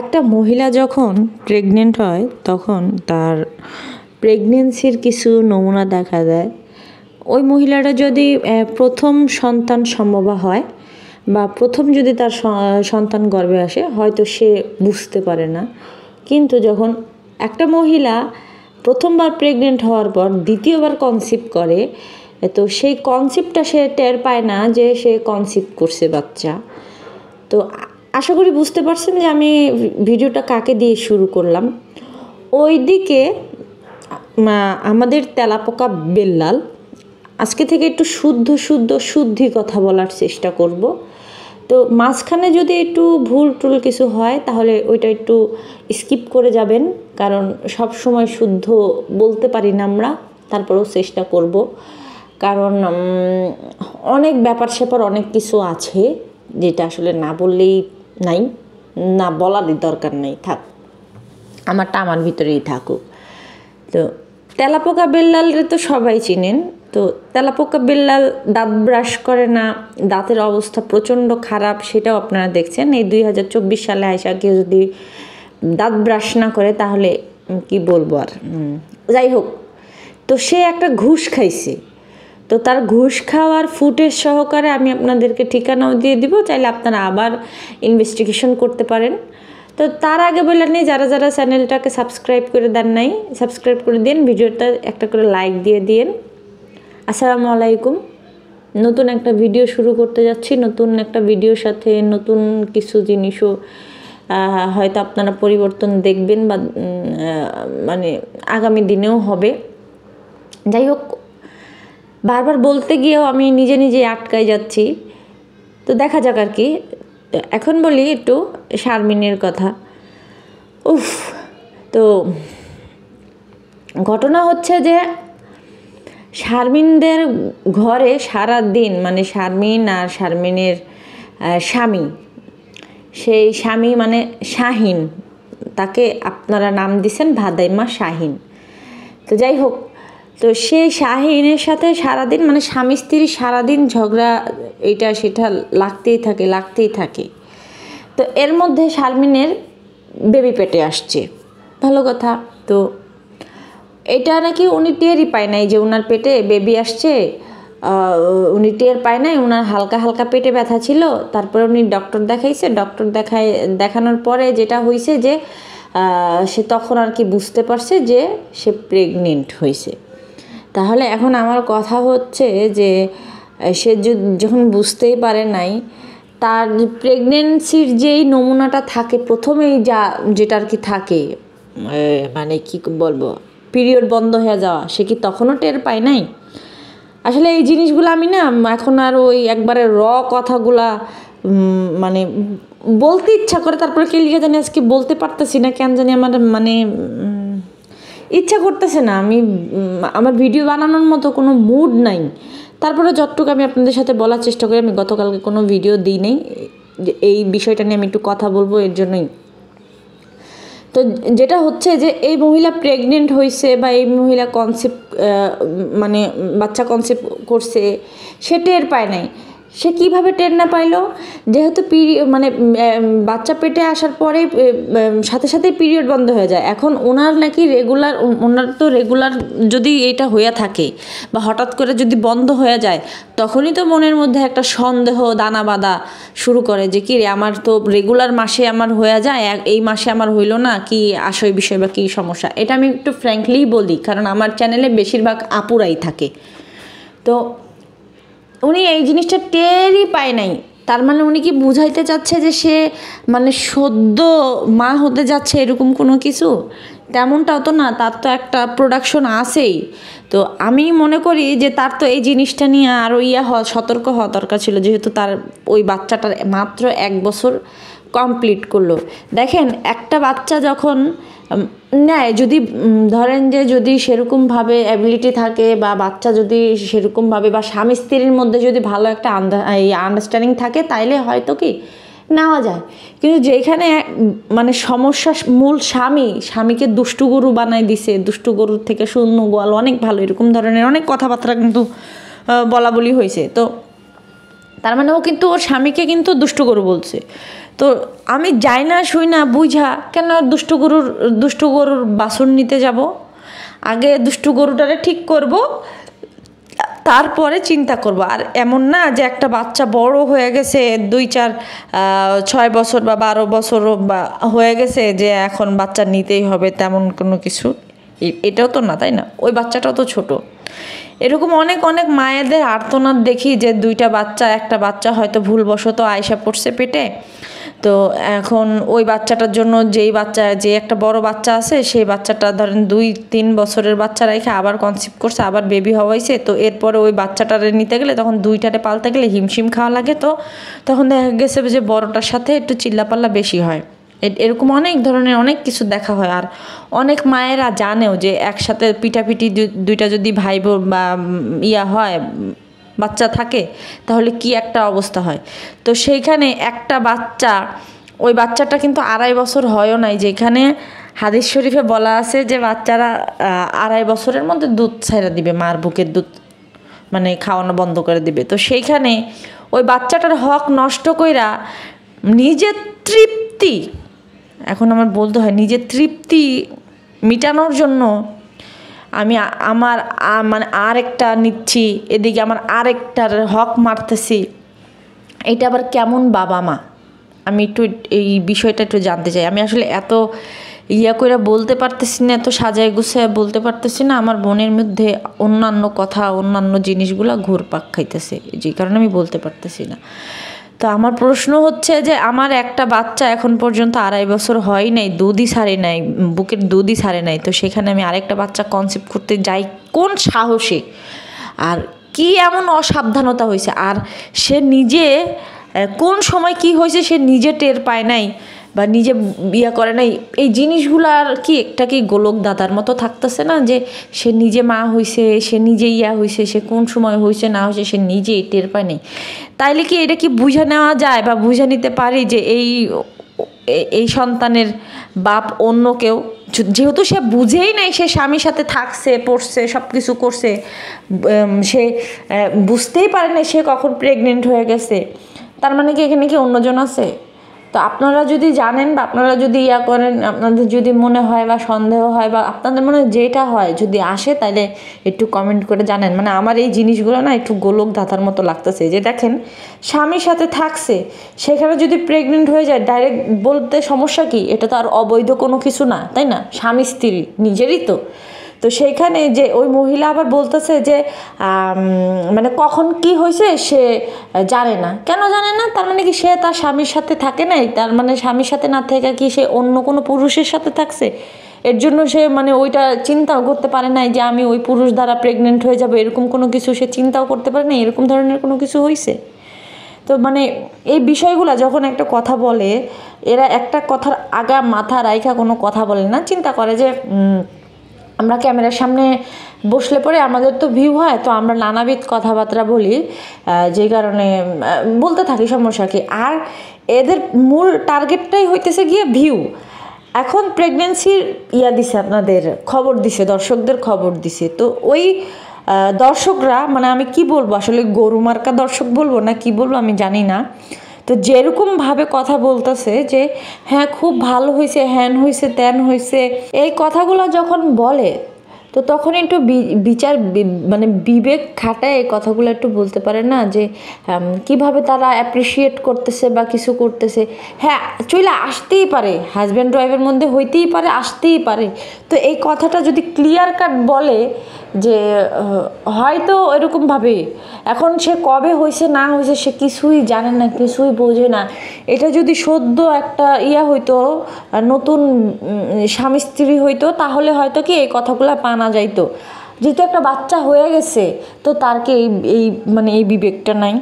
একটা মহিলা যখন প্রেগনেন্ট হয় তখন তার প্রেগনেন্সির কিছু নমুনা দেখা দেয় ওই মহিলাটা যদি প্রথম সন্তান সম্ভবা হয় বা প্রথম যদি তার সন্তান গর্ভে আসে হয়তো সে বুঝতে পারে না কিন্তু যখন একটা মহিলা প্রথমবার প্রেগনেন্ট হওয়ার পর দ্বিতীয়বার কনসিপ্ট করে তো সেই কনসিপ্টটা সে টের পায় না যে সে কনসিপ্ট করছে বাচ্চা তো আশা করি বুঝতে পারছেন যে আমি ভিডিওটা কাকে দিয়ে শুরু করলাম ওই দিকে আমাদের তেলাপোকা বেল্লাল আজকে থেকে একটু শুদ্ধ শুদ্ধ শুদ্ধি কথা বলার চেষ্টা করব তো মাঝখানে যদি একটু ভুল টুল কিছু হয় তাহলে ওইটা একটু স্কিপ করে যাবেন কারণ সব সময় শুদ্ধ বলতে পারি না আমরা তারপরেও চেষ্টা করব কারণ অনেক ব্যাপার স্যাপার অনেক কিছু আছে যেটা আসলে না বললেই নাই না বলারই দরকার নেই থাক আমারটা আমার ভিতরেই থাকুক তো তেলাপোকা বেল্লালরে তো সবাই চিনেন তো তেলাপোকা বেল্লাল দাঁত ব্রাশ করে না দাঁতের অবস্থা প্রচণ্ড খারাপ সেটাও আপনারা দেখছেন এই দুই হাজার চব্বিশ সালে আয়সা কেউ যদি দাঁত ব্রাশ না করে তাহলে কি বলবো আর যাই হোক তো সে একটা ঘুষ খাইছে তো তার ঘুষ খাওয়ার ফুটেজ সহকারে আমি আপনাদেরকে ঠিকানাও দিয়ে দিব চাইলে আপনারা আবার ইনভেস্টিগেশন করতে পারেন তো তার আগে বলে নেই যারা যারা চ্যানেলটাকে সাবস্ক্রাইব করে দেন নাই সাবস্ক্রাইব করে দিন ভিডিওটা একটা করে লাইক দিয়ে দিন আসসালামু আলাইকুম নতুন একটা ভিডিও শুরু করতে যাচ্ছি নতুন একটা ভিডিওর সাথে নতুন কিছু জিনিসও হয়তো আপনারা পরিবর্তন দেখবেন বা মানে আগামী দিনেও হবে যাই হোক বারবার বলতে গিয়েও আমি নিজে নিজে আটকাই যাচ্ছি তো দেখা যাক আর কি এখন বলি একটু শারমিনের কথা উফ তো ঘটনা হচ্ছে যে শারমিনদের ঘরে সারা দিন মানে শারমিন আর শারমিনের স্বামী সেই স্বামী মানে শাহিন তাকে আপনারা নাম দিছেন ভাদাইমা শাহিন তো যাই হোক তো সে শাহিনের সাথে সারাদিন মানে স্বামী স্ত্রীর সারাদিন ঝগড়া এটা সেটা লাগতেই থাকে লাগতেই থাকে তো এর মধ্যে শারমিনের বেবি পেটে আসছে ভালো কথা তো এটা নাকি উনি টেরই পায় নাই যে ওনার পেটে বেবি আসছে উনি টের পায় নাই ওনার হালকা হালকা পেটে ব্যথা ছিল তারপরে উনি ডক্টর দেখাইছে ডক্টর দেখায় দেখানোর পরে যেটা হয়েছে যে সে তখন আর কি বুঝতে পারছে যে সে প্রেগনেন্ট হয়েছে তাহলে এখন আমার কথা হচ্ছে যে সে যখন বুঝতেই পারে নাই তার প্রেগনেন্সির যেই নমুনাটা থাকে প্রথমেই যা যেটা আর কি থাকে মানে কি বলবো পিরিয়ড বন্ধ হয়ে যাওয়া সে কি তখনও টের পায় নাই আসলে এই জিনিসগুলো আমি না এখন আর ওই একবারে র কথাগুলা মানে বলতে ইচ্ছা করে তারপরে কে লিখে জানি আজকে বলতে পারতেছি না কেন জানি আমার মানে ইচ্ছা করতেছে না আমি আমার ভিডিও বানানোর মতো কোনো মুড নাই তারপরে যতটুকু আমি আপনাদের সাথে বলার চেষ্টা করি আমি গতকালকে কোনো ভিডিও দিই নাই এই বিষয়টা নিয়ে আমি একটু কথা বলবো এর জন্যই তো যেটা হচ্ছে যে এই মহিলা প্রেগনেন্ট হয়েছে বা এই মহিলা কনসেপ্ট মানে বাচ্চা কনসেপ্ট করছে সেটা এর পায় নাই সে কিভাবে টের না পাইলো যেহেতু পিরি মানে বাচ্চা পেটে আসার পরে সাথে সাথে পিরিয়ড বন্ধ হয়ে যায় এখন ওনার নাকি রেগুলার ওনার তো রেগুলার যদি এটা হয়ে থাকে বা হঠাৎ করে যদি বন্ধ হয়ে যায় তখনই তো মনের মধ্যে একটা সন্দেহ দানা বাঁধা শুরু করে যে কি রে আমার তো রেগুলার মাসে আমার হয়ে যায় এই মাসে আমার হইলো না কি আশয় বিষয় বা কী সমস্যা এটা আমি একটু ফ্র্যাঙ্কলিই বলি কারণ আমার চ্যানেলে বেশিরভাগ আপুরাই থাকে তো উনি এই জিনিসটা টেরই পায় নাই তার মানে উনি কি বুঝাইতে চাচ্ছে যে সে মানে সদ্য মা হতে যাচ্ছে এরকম কোনো কিছু তেমনটাও তো না তার তো একটা প্রোডাকশন আছেই তো আমি মনে করি যে তার তো এই জিনিসটা নিয়ে আরও ইয়া হওয়া সতর্ক হওয়া দরকার ছিল যেহেতু তার ওই বাচ্চাটার মাত্র এক বছর কমপ্লিট করলো দেখেন একটা বাচ্চা যখন নেয় যদি ধরেন যে যদি সেরকমভাবে অ্যাবিলিটি থাকে বা বাচ্চা যদি সেরকমভাবে বা স্বামী স্ত্রীর মধ্যে যদি ভালো একটা আন্ডারস্ট্যান্ডিং থাকে তাইলে হয়তো কি নেওয়া যায় কিন্তু যেখানে মানে সমস্যা মূল স্বামী স্বামীকে দুষ্টু গরু বানাই দিছে দুষ্টু গরুর থেকে শূন্য গোয়াল অনেক ভালো এরকম ধরনের অনেক কথাবার্তা কিন্তু বলা বলি হয়েছে তো তার মানে ও কিন্তু ওর স্বামীকে কিন্তু দুষ্টু গরু বলছে তো আমি যাই না শুই না বুঝা কেন দুষ্টু গরুর দুষ্টু গরুর বাসন নিতে যাব আগে দুষ্টু গরুটারে ঠিক করব তারপরে চিন্তা করব আর এমন না যে একটা বাচ্চা বড় হয়ে গেছে দুই চার ছয় বছর বা বারো বছর বা হয়ে গেছে যে এখন বাচ্চা নিতেই হবে তেমন কোনো কিছু এটাও তো না তাই না ওই বাচ্চাটাও তো ছোট এরকম অনেক অনেক মায়েদের আর্তনাদ দেখি যে দুইটা বাচ্চা একটা বাচ্চা হয়তো ভুলবশত আয়সা পড়ছে পেটে তো এখন ওই বাচ্চাটার জন্য যেই বাচ্চা যে একটা বড় বাচ্চা আছে সেই বাচ্চাটা ধরেন দুই তিন বছরের বাচ্চা রেখে আবার কনসিভ করছে আবার বেবি হওয়াইছে তো এরপরে ওই বাচ্চাটারে নিতে গেলে তখন দুইটারে পালতে গেলে হিমশিম খাওয়া লাগে তো তখন দেখা গেছে যে বড়টার সাথে একটু চিল্লাপাল্লা বেশি হয় এরকম অনেক ধরনের অনেক কিছু দেখা হয় আর অনেক মায়েরা জানেও যে একসাথে পিঠাপিঠি দুইটা যদি ভাই বা ইয়া হয় বাচ্চা থাকে তাহলে কি একটা অবস্থা হয় তো সেইখানে একটা বাচ্চা ওই বাচ্চাটা কিন্তু আড়াই বছর হয়ও নাই যেখানে হাদিস শরীফে বলা আছে যে বাচ্চারা আড়াই বছরের মধ্যে দুধ ছাইরা দিবে মার বুকের দুধ মানে খাওয়ানো বন্ধ করে দিবে তো সেইখানে ওই বাচ্চাটার হক নষ্ট কইরা নিজের তৃপ্তি এখন আমার বলতে হয় নিজের তৃপ্তি মিটানোর জন্য আমি আমার মানে আরেকটা নিচ্ছি এদিকে আমার আরেকটার হক মারতেছি এটা আবার কেমন বাবা মা আমি একটু এই বিষয়টা একটু জানতে চাই আমি আসলে এত ইয়া করে বলতে পারতেছি না এত সাজায় গুছায় বলতে পারতেছি না আমার বোনের মধ্যে অন্যান্য কথা অন্যান্য জিনিসগুলো ঘুরপাক খাইতেছে যে কারণে আমি বলতে পারতেছি না তো আমার প্রশ্ন হচ্ছে যে আমার একটা বাচ্চা এখন পর্যন্ত আড়াই বছর হয় নাই দুধই সারে নাই বুকের দুধই সারে নাই তো সেখানে আমি আরেকটা বাচ্চা কনসেপ্ট করতে যাই কোন সাহসে আর কি এমন অসাবধানতা হয়েছে আর সে নিজে কোন সময় কি হয়েছে সে নিজে টের পায় নাই বা নিজে ইয়া করে নাই এই জিনিসগুলো আর কি একটা কি গোলক দাদার মতো থাকতেছে না যে সে নিজে মা হয়েছে সে নিজে ইয়া হয়েছে সে কোন সময় হয়েছে না হয়েছে সে নিজে টের পায় নেই তাইলে কি এটা কি বুঝে নেওয়া যায় বা বুঝে নিতে পারি যে এই এই সন্তানের বাপ অন্য কেউ যেহেতু সে বুঝেই নাই সে স্বামীর সাথে থাকছে পড়ছে সব কিছু করছে সে বুঝতেই পারে না সে কখন প্রেগনেন্ট হয়ে গেছে তার মানে কি এখানে কি অন্যজন আছে তো আপনারা যদি জানেন বা আপনারা যদি ইয়া করেন আপনাদের যদি মনে হয় বা সন্দেহ হয় বা আপনাদের মনে যেটা হয় যদি আসে তাহলে একটু কমেন্ট করে জানেন মানে আমার এই জিনিসগুলো না একটু গোলক ধাঁধার মতো লাগতেছে যে দেখেন স্বামীর সাথে থাকছে সেখানে যদি প্রেগনেন্ট হয়ে যায় ডাইরেক্ট বলতে সমস্যা কি এটা তো আর অবৈধ কোনো কিছু না তাই না স্বামী স্ত্রী নিজেরই তো তো সেইখানে যে ওই মহিলা আবার বলতেছে যে মানে কখন কি হয়েছে সে জানে না কেন জানে না তার মানে কি সে তার স্বামীর সাথে থাকে নাই তার মানে স্বামীর সাথে না থেকে কি সে অন্য কোনো পুরুষের সাথে থাকছে এর জন্য সে মানে ওইটা চিন্তাও করতে পারে নাই যে আমি ওই পুরুষ দ্বারা প্রেগনেন্ট হয়ে যাবো এরকম কোনো কিছু সে চিন্তাও করতে পারে না এরকম ধরনের কোনো কিছু হয়েছে তো মানে এই বিষয়গুলো যখন একটা কথা বলে এরা একটা কথার আগা মাথা রাইখা কোনো কথা বলে না চিন্তা করে যে আমরা ক্যামেরার সামনে বসলে পরে আমাদের তো ভিউ হয় তো আমরা নানাবিধ কথাবার্তা বলি যে কারণে বলতে থাকি সমস্যা কি আর এদের মূল টার্গেটটাই হইতেছে গিয়ে ভিউ এখন প্রেগনেন্সির ইয়া দিছে আপনাদের খবর দিছে দর্শকদের খবর দিছে তো ওই দর্শকরা মানে আমি কি বলবো আসলে গরু মার্কা দর্শক বলবো না কি বলবো আমি জানি না তো যেরকমভাবে কথা বলতেছে যে হ্যাঁ খুব ভালো হয়েছে হ্যান হয়েছে ত্যান হয়েছে এই কথাগুলো যখন বলে তো তখন একটু বিচার মানে বিবেক খাটায় এই কথাগুলো একটু বলতে পারে না যে কিভাবে তারা অ্যাপ্রিসিয়েট করতেছে বা কিছু করতেছে হ্যাঁ চলে আসতেই পারে হাজব্যান্ড ওয়াইফের মধ্যে হইতেই পারে আসতেই পারে তো এই কথাটা যদি ক্লিয়ার কাট বলে যে হয়তো এরকমভাবে এখন সে কবে হয়েছে না হয়েছে সে কিছুই জানে না কিছুই বোঝে না এটা যদি সদ্য একটা ইয়া হইতো নতুন স্বামী স্ত্রী হইতো তাহলে হয়তো কি এই কথাগুলো পান আনা যাইতো যেহেতু একটা বাচ্চা হয়ে গেছে তো তারকে এই এই মানে এই বিবেকটা নাই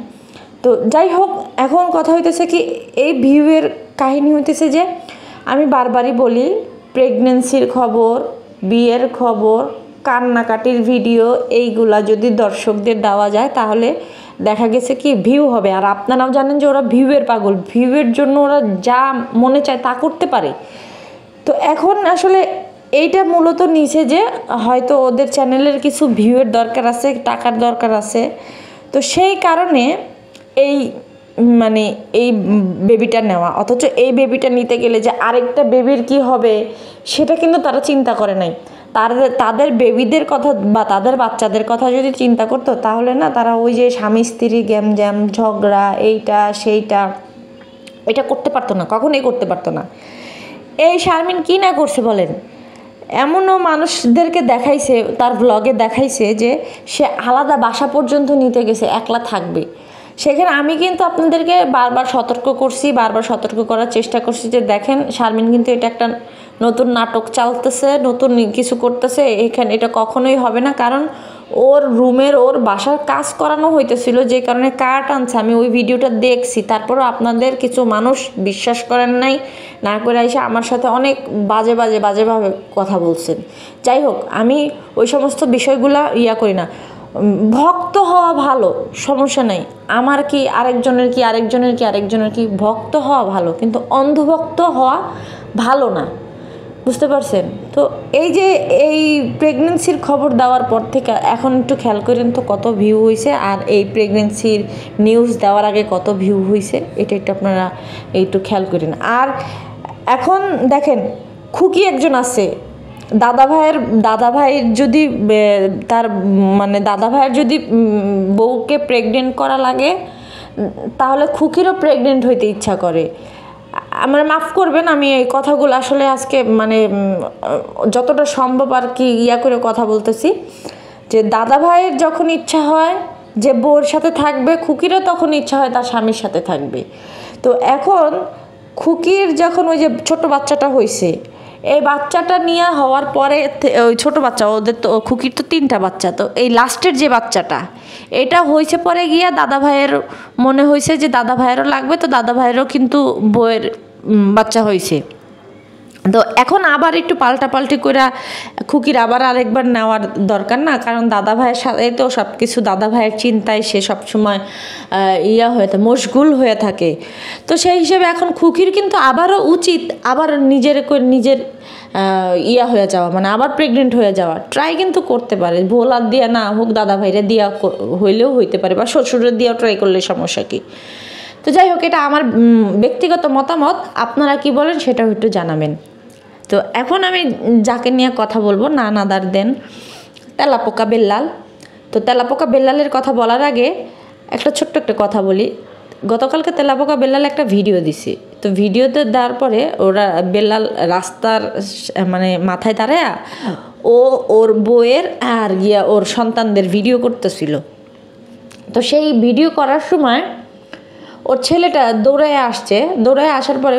তো যাই হোক এখন কথা হইতেছে কি এই ভিউয়ের কাহিনী হইতেছে যে আমি বারবারই বলি প্রেগনেন্সির খবর বিয়ের খবর কান্নাকাটির ভিডিও এইগুলা যদি দর্শকদের দেওয়া যায় তাহলে দেখা গেছে কি ভিউ হবে আর আপনারাও জানেন যে ওরা ভিউয়ের পাগল ভিউয়ের জন্য ওরা যা মনে চায় তা করতে পারে তো এখন আসলে এইটা মূলত নিচে যে হয়তো ওদের চ্যানেলের কিছু ভিউয়ের দরকার আছে টাকার দরকার আছে তো সেই কারণে এই মানে এই বেবিটা নেওয়া অথচ এই বেবিটা নিতে গেলে যে আরেকটা বেবির কি হবে সেটা কিন্তু তারা চিন্তা করে নাই তাদের তাদের বেবিদের কথা বা তাদের বাচ্চাদের কথা যদি চিন্তা করতো তাহলে না তারা ওই যে স্বামী স্ত্রী গ্যাম জ্যাম ঝগড়া এইটা সেইটা এটা করতে পারতো না কখনোই করতে পারতো না এই শারমিন কী না করছে বলেন এমনও মানুষদেরকে দেখাইছে তার ব্লগে দেখাইছে যে সে আলাদা বাসা পর্যন্ত নিতে গেছে একলা থাকবে সেখানে আমি কিন্তু আপনাদেরকে বারবার সতর্ক করছি বারবার সতর্ক করার চেষ্টা করছি যে দেখেন শারমিন কিন্তু এটা একটা নতুন নাটক চালতেছে নতুন কিছু করতেছে এখানে এটা কখনোই হবে না কারণ ওর রুমের ওর বাসার কাজ করানো হইতেছিল যে কারণে কাট আনছে আমি ওই ভিডিওটা দেখছি তারপরও আপনাদের কিছু মানুষ বিশ্বাস করেন নাই না করে এসে আমার সাথে অনেক বাজে বাজে বাজেভাবে কথা বলছেন যাই হোক আমি ওই সমস্ত বিষয়গুলা ইয়া করি না ভক্ত হওয়া ভালো সমস্যা নাই আমার কি আরেকজনের কি আরেকজনের কি আরেকজনের কি ভক্ত হওয়া ভালো কিন্তু অন্ধভক্ত হওয়া ভালো না বুঝতে পারছেন তো এই যে এই প্রেগনেন্সির খবর দেওয়ার পর থেকে এখন একটু খেয়াল করেন তো কত ভিউ হয়েছে আর এই প্রেগনেন্সির নিউজ দেওয়ার আগে কত ভিউ হয়েছে এটা একটু আপনারা একটু খেয়াল করেন আর এখন দেখেন খুকি একজন আছে দাদা ভাইয়ের দাদা ভাইয়ের যদি তার মানে দাদা ভাইয়ের যদি বউকে প্রেগনেন্ট করা লাগে তাহলে খুকিরও প্রেগনেন্ট হইতে ইচ্ছা করে আমার মাফ করবেন আমি এই কথাগুলো আসলে আজকে মানে যতটা সম্ভব আর কি ইয়া করে কথা বলতেছি যে দাদা ভাইয়ের যখন ইচ্ছা হয় যে বউর সাথে থাকবে খুকিরও তখন ইচ্ছা হয় তার স্বামীর সাথে থাকবে তো এখন খুকির যখন ওই যে ছোট বাচ্চাটা হয়েছে এই বাচ্চাটা নিয়ে হওয়ার পরে ওই ছোটো বাচ্চা ওদের তো খুকির তো তিনটা বাচ্চা তো এই লাস্টের যে বাচ্চাটা এটা হয়েছে পরে গিয়া দাদা ভাইয়ের মনে হয়েছে যে দাদা ভাইয়েরও লাগবে তো দাদা ভাইয়েরও কিন্তু বইয়ের বাচ্চা হয়েছে তো এখন আবার একটু পাল্টাপাল্টি করে খুকির আবার আরেকবার নেওয়ার দরকার না কারণ দাদা ভাইয়ের সাথে তো সব কিছু দাদা ভাইয়ের চিন্তায় সে সবসময় ইয়া হয়ে থাকে মশগুল হয়ে থাকে তো সেই হিসেবে এখন খুকির কিন্তু আবারও উচিত আবার নিজের নিজের ইয়া হয়ে যাওয়া মানে আবার প্রেগনেন্ট হয়ে যাওয়া ট্রাই কিন্তু করতে পারে ভোলার দিয়া না হোক দাদা ভাইরা দিয়া হইলেও হইতে পারে বা শ্বশুরের দিয়াও ট্রাই করলে সমস্যা কী তো যাই হোক এটা আমার ব্যক্তিগত মতামত আপনারা কি বলেন সেটাও একটু জানাবেন তো এখন আমি যাকে নিয়ে কথা বলবো না নাদার দেন তেলাপোকা বেল্লাল তো তেলাপোকা বেল্লালের কথা বলার আগে একটা ছোট্ট একটা কথা বলি গতকালকে তেলাপোকা বেল্লাল একটা ভিডিও দিছি তো ভিডিওতে দেওয়ার পরে ওরা বেল্লাল রাস্তার মানে মাথায় দাঁড়ায় ও ওর বইয়ের আর গিয়া ওর সন্তানদের ভিডিও করতেছিল তো সেই ভিডিও করার সময় ওর ছেলেটা দৌড়ায় আসছে দৌড়ায় আসার পরে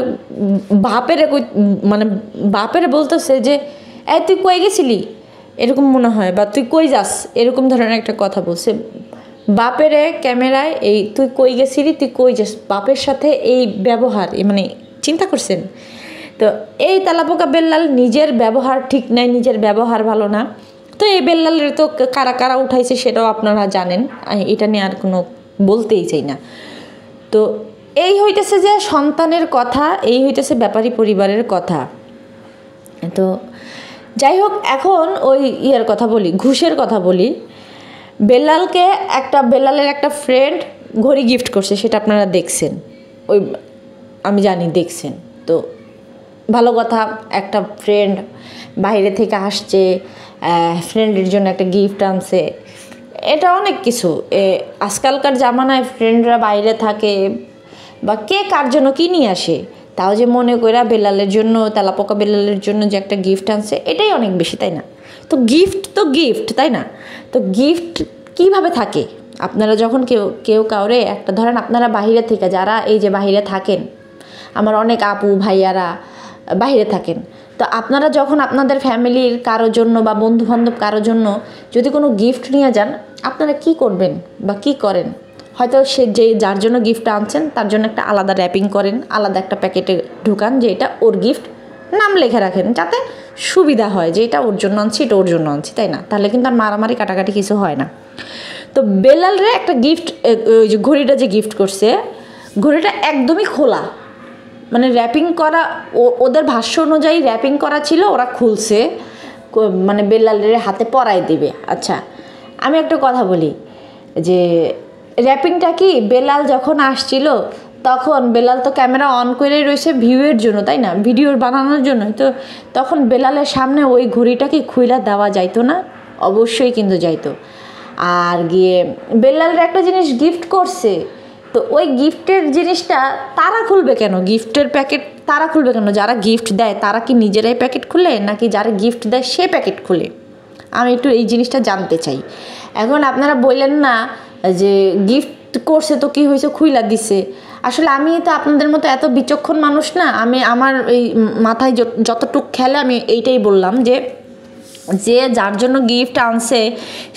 বাপেরে কই মানে বাপেরে বলতেছে যে এ তুই কই গেছিলি এরকম মনে হয় বা তুই কই যাস এরকম ধরনের একটা কথা বলছে বাপেরে ক্যামেরায় এই তুই কই গেছিলি তুই কই যাস বাপের সাথে এই ব্যবহার মানে চিন্তা করছেন তো এই তালাপোকা বেল্লাল নিজের ব্যবহার ঠিক নাই নিজের ব্যবহার ভালো না তো এই বেল্লালের তো কারা কারা উঠাইছে সেটাও আপনারা জানেন এটা নিয়ে আর কোনো বলতেই চাই না তো এই হইতেছে যে সন্তানের কথা এই হইতেছে ব্যাপারী পরিবারের কথা তো যাই হোক এখন ওই ইয়ার কথা বলি ঘুষের কথা বলি বেল্লালকে একটা বেল্লালের একটা ফ্রেন্ড ঘড়ি গিফট করছে সেটা আপনারা দেখছেন ওই আমি জানি দেখছেন তো ভালো কথা একটা ফ্রেন্ড বাইরে থেকে আসছে ফ্রেন্ডের জন্য একটা গিফট আনছে এটা অনেক কিছু এ আজকালকার জামানায় ফ্রেন্ডরা বাইরে থাকে বা কে কার জন্য কী নিয়ে আসে তাও যে মনে করা বেলালের জন্য তেলাপোকা বেলালের জন্য যে একটা গিফট আনছে এটাই অনেক বেশি তাই না তো গিফট তো গিফট তাই না তো গিফট কিভাবে থাকে আপনারা যখন কেউ কেউ কাউরে একটা ধরেন আপনারা বাহিরে থেকে যারা এই যে বাহিরে থাকেন আমার অনেক আপু ভাইয়ারা বাহিরে থাকেন তো আপনারা যখন আপনাদের ফ্যামিলির কারোর জন্য বা বন্ধুবান্ধব কারোর জন্য যদি কোনো গিফট নিয়ে যান আপনারা কি করবেন বা কি করেন হয়তো সে যে যার জন্য গিফট আনছেন তার জন্য একটা আলাদা র্যাপিং করেন আলাদা একটা প্যাকেটে ঢুকান যে এটা ওর গিফট নাম লেখে রাখেন যাতে সুবিধা হয় যে এটা ওর জন্য আনছি এটা ওর জন্য আনছি তাই না তাহলে কিন্তু আর মারামারি কাটাকাটি কিছু হয় না তো বেলালরে একটা গিফট ওই যে ঘড়িটা যে গিফট করছে ঘড়িটা একদমই খোলা মানে র্যাপিং করা ওদের ভাষ্য অনুযায়ী র্যাপিং করা ছিল ওরা খুলছে মানে বেলালের হাতে পরায় দেবে আচ্ছা আমি একটা কথা বলি যে র্যাপিংটা কি বেলাল যখন আসছিল তখন বেলাল তো ক্যামেরা অন করে রয়েছে ভিউয়ের জন্য তাই না ভিডিওর বানানোর জন্য তো তখন বেলালের সামনে ওই ঘড়িটাকে খুইলা দেওয়া যাইতো না অবশ্যই কিন্তু যাইতো আর গিয়ে বেলালের একটা জিনিস গিফট করছে তো ওই গিফটের জিনিসটা তারা খুলবে কেন গিফটের প্যাকেট তারা খুলবে কেন যারা গিফট দেয় তারা কি নিজেরাই প্যাকেট খুলে নাকি যারা গিফট দেয় সে প্যাকেট খুলে আমি একটু এই জিনিসটা জানতে চাই এখন আপনারা বললেন না যে গিফট করছে তো কি হয়েছে খুইলা দিছে আসলে আমি তো আপনাদের মতো এত বিচক্ষণ মানুষ না আমি আমার এই মাথায় যতটুক খেলে আমি এইটাই বললাম যে যে যার জন্য গিফট আনছে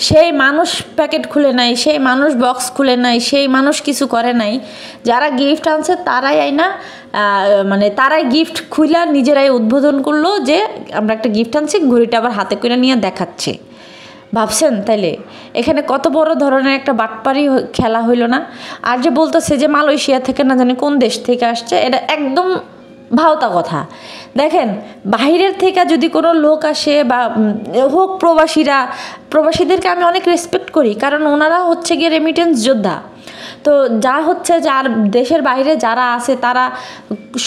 সেই মানুষ প্যাকেট খুলে নাই সেই মানুষ বক্স খুলে নাই সেই মানুষ কিছু করে নাই যারা গিফট আনছে তারাই আইনা মানে তারাই গিফট খুইলা নিজেরাই উদ্বোধন করলো যে আমরা একটা গিফট আনছি ঘড়িটা আবার হাতে করে নিয়ে দেখাচ্ছে ভাবছেন তাইলে এখানে কত বড় ধরনের একটা বাটপারি খেলা হইল না আর যে বলতেছে যে মালয়েশিয়া থেকে না জানি কোন দেশ থেকে আসছে এটা একদম ভাওতা কথা দেখেন বাহিরের থেকে যদি কোনো লোক আসে বা হোক প্রবাসীরা প্রবাসীদেরকে আমি অনেক রেসপেক্ট করি কারণ ওনারা হচ্ছে গিয়ে রেমিটেন্স যোদ্ধা তো যা হচ্ছে যার দেশের বাইরে যারা আছে তারা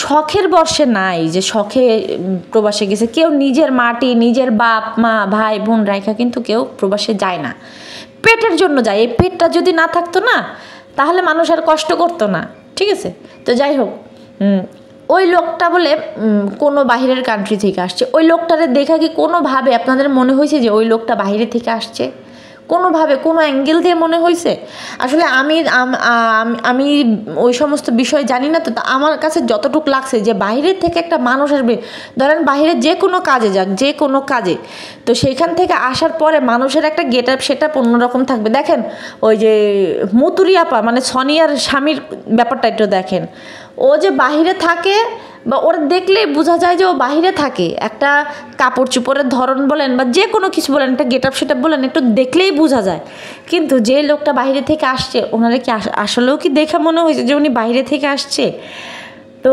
শখের বর্ষে নাই যে শখে প্রবাসে গেছে কেউ নিজের মাটি নিজের বাপ মা ভাই বোন রাইখা কিন্তু কেউ প্রবাসে যায় না পেটের জন্য যায় এই পেটটা যদি না থাকতো না তাহলে মানুষ আর কষ্ট করতো না ঠিক আছে তো যাই হোক ওই লোকটা বলে কোনো বাহিরের কান্ট্রি থেকে আসছে ওই লোকটারে দেখা কি কোনোভাবে আপনাদের মনে হয়েছে যে ওই লোকটা বাহিরে থেকে আসছে কোনোভাবে কোনো অ্যাঙ্গেল দিয়ে মনে হয়েছে আসলে আমি আমি ওই সমস্ত বিষয় জানি না তো আমার কাছে যতটুক লাগছে যে বাইরের থেকে একটা মানুষ আসবে ধরেন বাহিরে যে কোনো কাজে যাক যে কোনো কাজে তো সেইখান থেকে আসার পরে মানুষের একটা গেট আপ সেটা অন্যরকম থাকবে দেখেন ওই যে মতুরিয়াপা মানে সনিয়ার স্বামীর ব্যাপারটা একটু দেখেন ও যে বাহিরে থাকে বা ওরা দেখলে বোঝা যায় যে ও বাহিরে থাকে একটা কাপড় চুপড়ের ধরন বলেন বা যে কোনো কিছু বলেন একটা গেট আপ সেট আপ বলেন একটু দেখলেই বোঝা যায় কিন্তু যে লোকটা বাহিরে থেকে আসছে ওনারা কি আসলেও কি দেখে মনে হয়েছে যে উনি বাইরে থেকে আসছে তো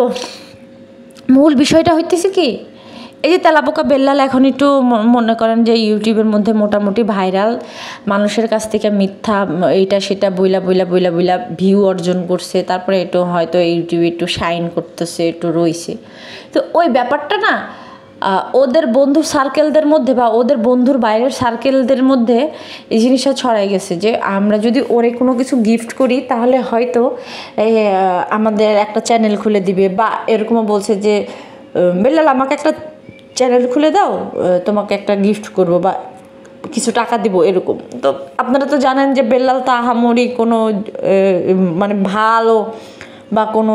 মূল বিষয়টা হইতেছে কি এই যে তেলাপোকা বেল্লাল এখন একটু মনে করেন যে ইউটিউবের মধ্যে মোটামুটি ভাইরাল মানুষের কাছ থেকে মিথ্যা এইটা সেটা বইলা বইলা বইলা বইলা ভিউ অর্জন করছে তারপরে একটু হয়তো ইউটিউবে একটু শাইন করতেছে একটু রয়েছে তো ওই ব্যাপারটা না ওদের বন্ধু সার্কেলদের মধ্যে বা ওদের বন্ধুর বাইরের সার্কেলদের মধ্যে এই জিনিসটা ছড়াই গেছে যে আমরা যদি ওরে কোনো কিছু গিফট করি তাহলে হয়তো আমাদের একটা চ্যানেল খুলে দিবে বা এরকমও বলছে যে বেল্লাল আমাকে একটা চ্যানেল খুলে দাও তোমাকে একটা গিফট করব বা কিছু টাকা দিব এরকম তো আপনারা তো জানেন যে বেল্লাল তাহামরি কোনো মানে ভালো বা কোনো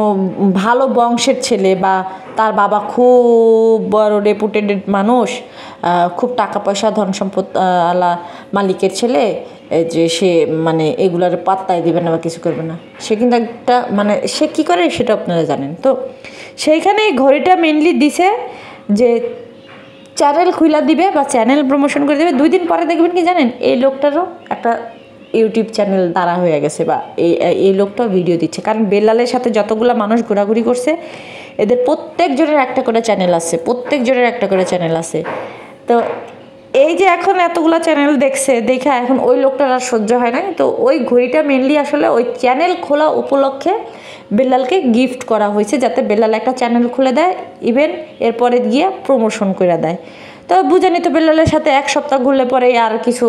ভালো বংশের ছেলে বা তার বাবা খুব বড় রেপুটেড মানুষ খুব টাকা পয়সা ধন সম্পদ আলা মালিকের ছেলে যে সে মানে এগুলার পাত্তায় দেবে না বা কিছু করবে না সে কিন্তু একটা মানে সে কী করে সেটা আপনারা জানেন তো সেইখানে ঘড়িটা মেনলি দিছে যে চ্যানেল খুলা দিবে বা চ্যানেল প্রমোশন করে দেবে দুই দিন পরে দেখবেন কি জানেন এই লোকটারও একটা ইউটিউব চ্যানেল দাঁড়া হয়ে গেছে বা এই এই লোকটাও ভিডিও দিচ্ছে কারণ বেলালের সাথে যতগুলো মানুষ ঘোরাঘুরি করছে এদের প্রত্যেকজনের একটা করে চ্যানেল আছে প্রত্যেকজনের একটা করে চ্যানেল আছে তো এই যে এখন এতগুলো চ্যানেল দেখছে দেখা এখন ওই লোকটার আর সহ্য হয় না তো ওই ঘড়িটা মেনলি আসলে ওই চ্যানেল খোলা উপলক্ষে বেলালকে গিফট করা হয়েছে যাতে বেলাল একটা চ্যানেল খুলে দেয় ইভেন এরপরে গিয়ে প্রমোশন করে দেয় তো বুঝানি তো বেলালের সাথে এক সপ্তাহ ঘুরলে পরে আর কিছু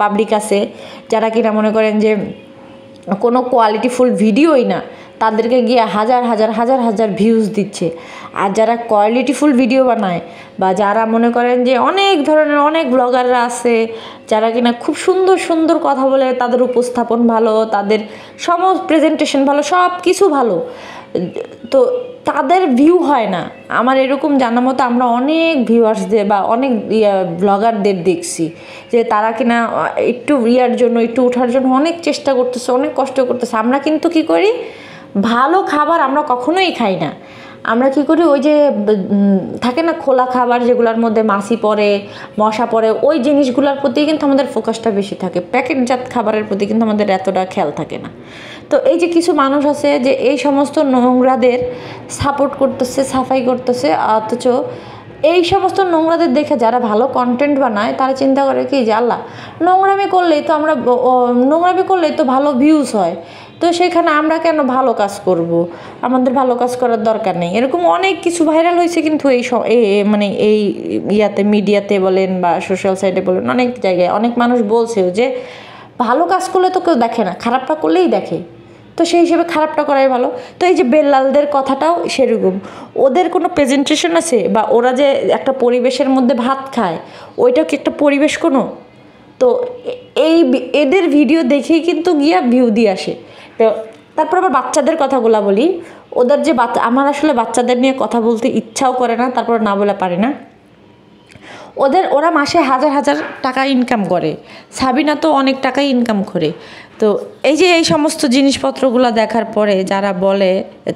পাবলিক আছে যারা কিনা মনে করেন যে কোনো কোয়ালিটিফুল ভিডিওই না তাদেরকে গিয়ে হাজার হাজার হাজার হাজার ভিউজ দিচ্ছে আর যারা কোয়ালিটিফুল ভিডিও বানায় বা যারা মনে করেন যে অনেক ধরনের অনেক ব্লগাররা আছে যারা কিনা খুব সুন্দর সুন্দর কথা বলে তাদের উপস্থাপন ভালো তাদের সমস্ত প্রেজেন্টেশন ভালো সব কিছু ভালো তো তাদের ভিউ হয় না আমার এরকম জানা মতো আমরা অনেক ভিউয়ার্সদের বা অনেক ব্লগারদের দেখছি যে তারা কিনা একটু ইয়ার জন্য একটু ওঠার জন্য অনেক চেষ্টা করতেছে অনেক কষ্ট করতেছে আমরা কিন্তু কি করি ভালো খাবার আমরা কখনোই খাই না আমরা কি করি ওই যে থাকে না খোলা খাবার যেগুলোর মধ্যে মাছি পড়ে মশা পড়ে ওই জিনিসগুলোর প্রতি কিন্তু আমাদের ফোকাসটা বেশি থাকে প্যাকেটজাত খাবারের প্রতি কিন্তু আমাদের এতটা খেয়াল থাকে না তো এই যে কিছু মানুষ আছে যে এই সমস্ত নোংরাদের সাপোর্ট করতেছে সাফাই করতেছে অথচ এই সমস্ত নোংরাদের দেখে যারা ভালো কন্টেন্ট বানায় তারা চিন্তা করে কি যে আল্লাহ নোংরামি করলেই তো আমরা নোংরামি করলেই তো ভালো ভিউজ হয় তো সেখানে আমরা কেন ভালো কাজ করব। আমাদের ভালো কাজ করার দরকার নেই এরকম অনেক কিছু ভাইরাল হয়েছে কিন্তু এই মানে এই ইয়াতে মিডিয়াতে বলেন বা সোশ্যাল সাইটে বলেন অনেক জায়গায় অনেক মানুষ বলছেও যে ভালো কাজ করলে তো কেউ দেখে না খারাপটা করলেই দেখে তো সেই হিসেবে খারাপটা করাই ভালো তো এই যে বেল্লালদের কথাটাও সেরকম ওদের কোনো প্রেজেন্টেশন আছে বা ওরা যে একটা পরিবেশের মধ্যে ভাত খায় ওইটা কি একটা পরিবেশ কোনো তো এই এদের ভিডিও দেখেই কিন্তু গিয়া ভিউ দিয়ে আসে তো তারপর আবার বাচ্চাদের কথাগুলো বলি ওদের যে বাচ্চা আমার আসলে বাচ্চাদের নিয়ে কথা বলতে ইচ্ছাও করে না তারপর না বলে পারে না ওদের ওরা মাসে হাজার হাজার টাকা ইনকাম করে সাবিনা তো অনেক টাকাই ইনকাম করে তো এই যে এই সমস্ত জিনিসপত্রগুলো দেখার পরে যারা বলে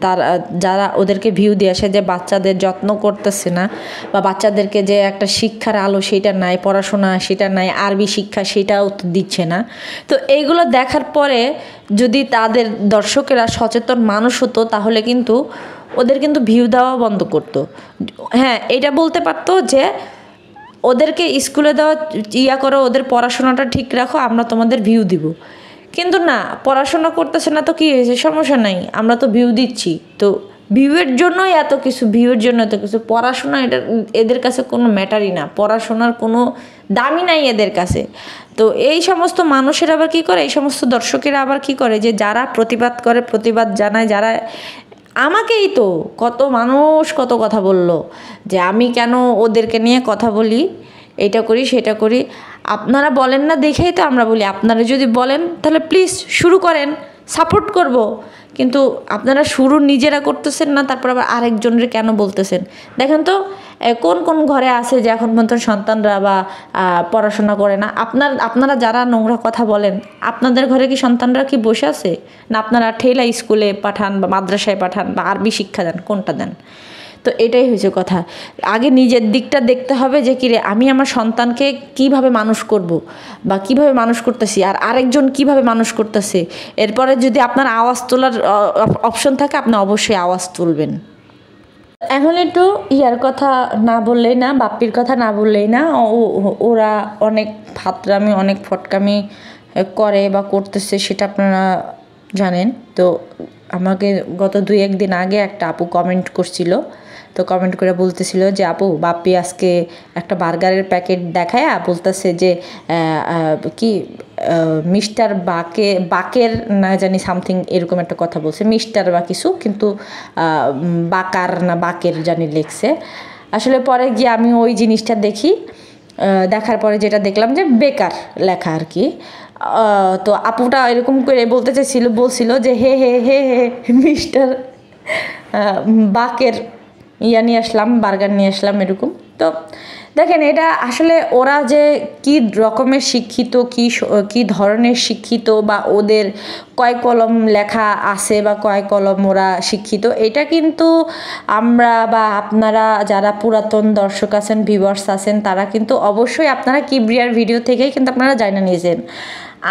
তারা যারা ওদেরকে ভিউ দিয়ে আসে যে বাচ্চাদের যত্ন করতেছে না বা বাচ্চাদেরকে যে একটা শিক্ষার আলো সেটা নাই পড়াশোনা সেটা নাই আরবি শিক্ষা সেটাও তো দিচ্ছে না তো এইগুলো দেখার পরে যদি তাদের দর্শকেরা সচেতন মানুষ হতো তাহলে কিন্তু ওদের কিন্তু ভিউ দেওয়া বন্ধ করতো হ্যাঁ এটা বলতে পারতো যে ওদেরকে স্কুলে দেওয়া ইয়া করো ওদের পড়াশোনাটা ঠিক রাখো আমরা তোমাদের ভিউ দিব কিন্তু না পড়াশোনা করতেছে না তো কী হয়েছে সমস্যা নাই আমরা তো ভিউ দিচ্ছি তো ভিউয়ের জন্যই এত কিছু ভিউয়ের জন্য এত কিছু পড়াশোনা এটা এদের কাছে কোনো ম্যাটারই না পড়াশোনার কোনো দামই নাই এদের কাছে তো এই সমস্ত মানুষের আবার কি করে এই সমস্ত দর্শকেরা আবার কি করে যে যারা প্রতিবাদ করে প্রতিবাদ জানায় যারা আমাকেই তো কত মানুষ কত কথা বলল যে আমি কেন ওদেরকে নিয়ে কথা বলি এটা করি সেটা করি আপনারা বলেন না দেখেই তো আমরা বলি আপনারা যদি বলেন তাহলে প্লিজ শুরু করেন সাপোর্ট করব কিন্তু আপনারা শুরু নিজেরা করতেছেন না তারপর আবার আরেকজনের কেন বলতেছেন দেখেন তো কোন কোন ঘরে আছে যে এখন পর্যন্ত সন্তানরা বা পড়াশোনা করে না আপনার আপনারা যারা নোংরা কথা বলেন আপনাদের ঘরে কি সন্তানরা কি বসে আছে না আপনারা ঠেলা স্কুলে পাঠান বা মাদ্রাসায় পাঠান বা আরবি শিক্ষা দেন কোনটা দেন তো এটাই হয়েছে কথা আগে নিজের দিকটা দেখতে হবে যে কিরে আমি আমার সন্তানকে কিভাবে মানুষ করব বা কিভাবে মানুষ করতেছি আর আরেকজন কিভাবে মানুষ করতেছে এরপরে যদি আপনার আওয়াজ তোলার অপশন থাকে আপনি অবশ্যই আওয়াজ তুলবেন এখন একটু ইয়ার কথা না বললেই না বাপ্পির কথা না বললেই না ওরা অনেক ফাতরামি অনেক ফটকামি করে বা করতেছে সেটা আপনারা জানেন তো আমাকে গত দুই একদিন আগে একটা আপু কমেন্ট করছিল তো কমেন্ট করে বলতেছিল যে আপু বাপি আজকে একটা বার্গারের প্যাকেট দেখায় বলতেছে যে কি মিস্টার বাকে বাকের না জানি সামথিং এরকম একটা কথা বলছে মিস্টার বা কিছু কিন্তু বাকার না বাকের জানি লেখছে আসলে পরে গিয়ে আমি ওই জিনিসটা দেখি দেখার পরে যেটা দেখলাম যে বেকার লেখা আর কি তো আপুটা এরকম করে বলতে চাইছিল বলছিল যে হে হে হে হে মিস্টার বাকের ইয়া নিয়ে আসলাম বার্গার নিয়ে আসলাম এরকম তো দেখেন এটা আসলে ওরা যে কি রকমের শিক্ষিত কি কি ধরনের শিক্ষিত বা ওদের কয় কলম লেখা আছে বা কয় কলম ওরা শিক্ষিত এটা কিন্তু আমরা বা আপনারা যারা পুরাতন দর্শক আছেন ভিভার্স আছেন তারা কিন্তু অবশ্যই আপনারা কিব্রিয়ার ভিডিও থেকেই কিন্তু আপনারা জানা নিয়েছেন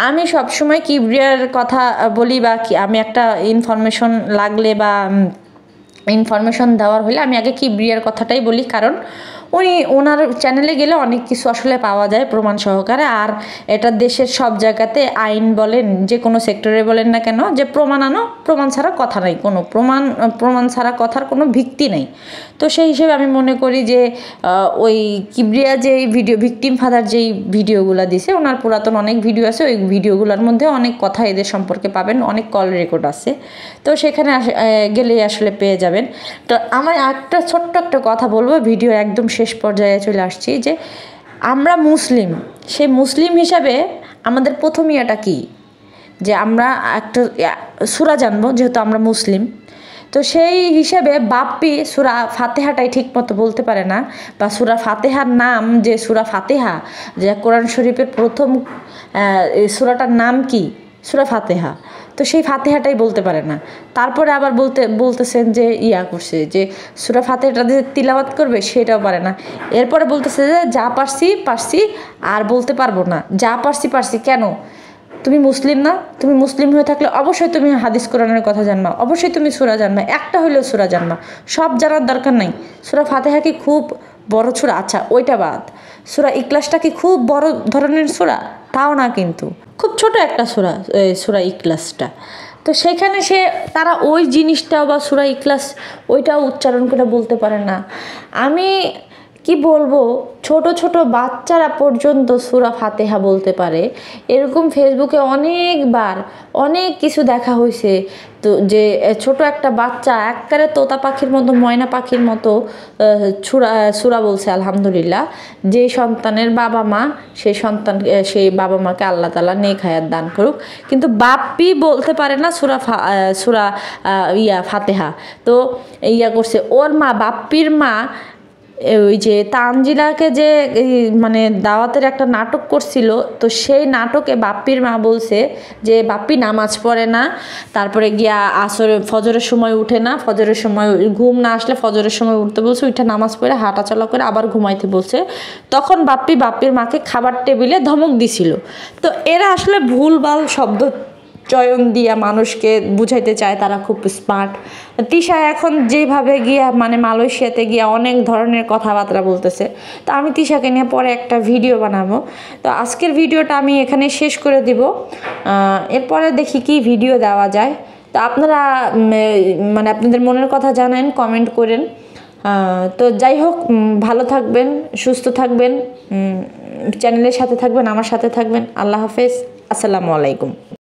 আমি সবসময় কিব্রিয়ার কথা বলি বা আমি একটা ইনফরমেশন লাগলে বা ইনফরমেশন দেওয়ার হলে আমি আগে কিবরিয়ার কথাটাই বলি কারণ উনি ওনার চ্যানেলে গেলে অনেক কিছু আসলে পাওয়া যায় প্রমাণ সহকারে আর এটা দেশের সব জায়গাতে আইন বলেন যে কোনো সেক্টরে বলেন না কেন যে প্রমাণ আনো প্রমাণ ছাড়া কথা নাই কোনো প্রমাণ প্রমাণ ছাড়া কথার কোনো ভিত্তি নেই তো সেই হিসেবে আমি মনে করি যে ওই কিবরিয়া যে ভিডিও ভিকটিম ফাদার যেই ভিডিওগুলো দিছে ওনার পুরাতন অনেক ভিডিও আছে ওই ভিডিওগুলোর মধ্যে অনেক কথা এদের সম্পর্কে পাবেন অনেক কল রেকর্ড আছে তো সেখানে গেলেই আসলে পেয়ে যাবেন তো আমার একটা ছোট্ট একটা কথা বলবো ভিডিও একদম শেষ শেষ পর্যায়ে চলে আসছি যে আমরা মুসলিম সে মুসলিম হিসাবে আমাদের প্রথম ইয়াটা কী যে আমরা একটা সুরা জানবো যেহেতু আমরা মুসলিম তো সেই হিসেবে বাপ্পি সুরা ফাতেহাটাই ঠিক মতো বলতে পারে না বা সুরা ফাতেহার নাম যে সুরা ফাতেহা যে কোরআন শরীফের প্রথম সুরাটার নাম কি সুরা ফাতেহা তো সেই ফাতেহাটাই বলতে পারে না তারপরে আবার বলতে বলতেছেন যে ইয়া করছে যে সুরা ফাতেহাটা যে তিলাবাত করবে সেটাও পারে না এরপরে বলতেছে যে যা পারছি পারছি আর বলতে পারবো না যা পারছি পারছি কেন তুমি মুসলিম না তুমি মুসলিম হয়ে থাকলে অবশ্যই তুমি হাদিস কোরআনের কথা জানবা অবশ্যই তুমি সুরা জানবা একটা হলেও সুরা জানবা সব জানার দরকার নাই সুরা ফাতেহা কি খুব বড় ছুরা আচ্ছা ওইটা বাদ সুরা ইকলাসটা কি খুব বড় ধরনের সুরা তাও না কিন্তু খুব ছোট একটা সুরা সুরা ইকলাসটা তো সেখানে সে তারা ওই জিনিসটাও বা সুরা ইকলাস ওইটাও উচ্চারণ করে বলতে পারে না আমি কি বলবো ছোট ছোট বাচ্চারা পর্যন্ত সুরা ফাতেহা বলতে পারে এরকম ফেসবুকে অনেকবার অনেক কিছু দেখা হয়েছে তো যে ছোট একটা বাচ্চা এককারে তোতা পাখির মতো ময়না পাখির মতো ছুরা সুরা বলছে আলহামদুলিল্লাহ যে সন্তানের বাবা মা সেই সন্তান সেই বাবা মাকে আল্লাহ তালা নেক হায়াত দান করুক কিন্তু বাপ্পি বলতে পারে না সুরা সুরা ইয়া ফাতেহা তো ইয়া করছে ওর মা বাপ্পির মা ওই যে তানজিলাকে যে মানে দাওয়াতের একটা নাটক করছিল তো সেই নাটকে বাপ্পির মা বলছে যে বাপ্পি নামাজ পড়ে না তারপরে গিয়া আসর ফজরের সময় উঠে না ফজরের সময় ঘুম না আসলে ফজরের সময় উঠতে বলছে উঠে নামাজ পড়ে হাঁটাচলা করে আবার ঘুমাইতে বলছে তখন বাপ্পি বাপ্পির মাকে খাবার টেবিলে ধমক দিছিল তো এরা আসলে ভুলভাল শব্দ চয়ন দিয়া মানুষকে বুঝাইতে চায় তারা খুব স্মার্ট তিশা এখন যেভাবে গিয়া মানে মালয়েশিয়াতে গিয়া অনেক ধরনের কথাবার্তা বলতেছে তো আমি তিশাকে নিয়ে পরে একটা ভিডিও বানাবো তো আজকের ভিডিওটা আমি এখানে শেষ করে দিব এরপরে দেখি কি ভিডিও দেওয়া যায় তো আপনারা মানে আপনাদের মনের কথা জানেন কমেন্ট করেন তো যাই হোক ভালো থাকবেন সুস্থ থাকবেন চ্যানেলের সাথে থাকবেন আমার সাথে থাকবেন আল্লাহ হাফেজ আসসালামু আলাইকুম